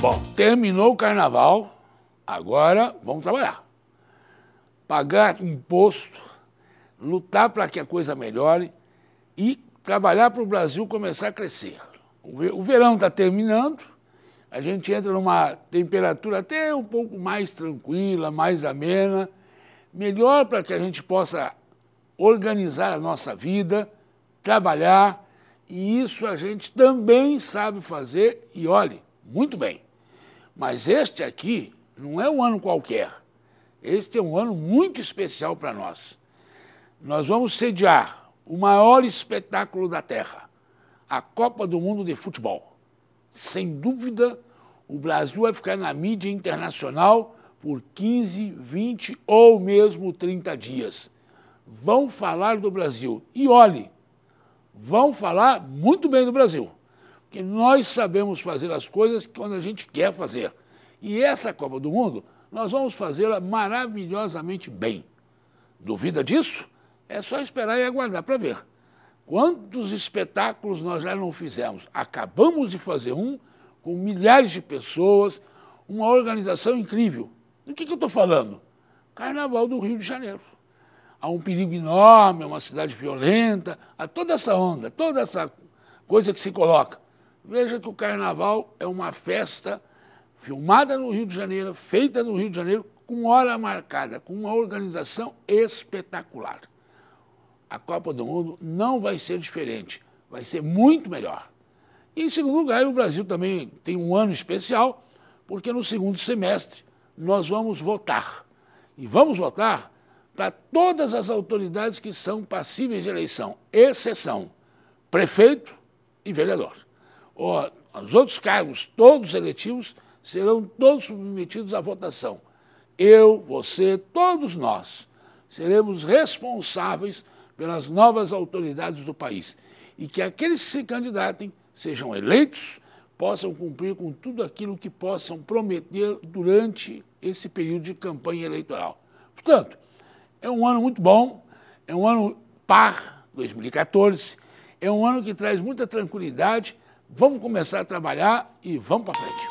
Bom, terminou o carnaval, agora vamos trabalhar. Pagar imposto, lutar para que a coisa melhore e trabalhar para o Brasil começar a crescer. O verão está terminando, a gente entra numa temperatura até um pouco mais tranquila, mais amena, melhor para que a gente possa organizar a nossa vida, trabalhar, e isso a gente também sabe fazer, e olhe, muito bem. Mas este aqui não é um ano qualquer. Este é um ano muito especial para nós. Nós vamos sediar o maior espetáculo da Terra, a Copa do Mundo de Futebol. Sem dúvida, o Brasil vai ficar na mídia internacional por 15, 20 ou mesmo 30 dias vão falar do Brasil. E olhe, vão falar muito bem do Brasil. Porque nós sabemos fazer as coisas quando a gente quer fazer. E essa Copa do Mundo, nós vamos fazê-la maravilhosamente bem. Duvida disso? É só esperar e aguardar para ver. Quantos espetáculos nós já não fizemos? Acabamos de fazer um com milhares de pessoas, uma organização incrível. Do que, que eu estou falando? Carnaval do Rio de Janeiro há um perigo enorme, a é uma cidade violenta, a toda essa onda, toda essa coisa que se coloca. Veja que o carnaval é uma festa filmada no Rio de Janeiro, feita no Rio de Janeiro, com hora marcada, com uma organização espetacular. A Copa do Mundo não vai ser diferente, vai ser muito melhor. E, em segundo lugar, o Brasil também tem um ano especial, porque no segundo semestre nós vamos votar. E vamos votar para todas as autoridades que são passíveis de eleição, exceção prefeito e vereador. Os outros cargos, todos eletivos, serão todos submetidos à votação. Eu, você, todos nós seremos responsáveis pelas novas autoridades do país e que aqueles que se candidatem sejam eleitos, possam cumprir com tudo aquilo que possam prometer durante esse período de campanha eleitoral. Portanto, é um ano muito bom, é um ano par, 2014, é um ano que traz muita tranquilidade. Vamos começar a trabalhar e vamos para frente.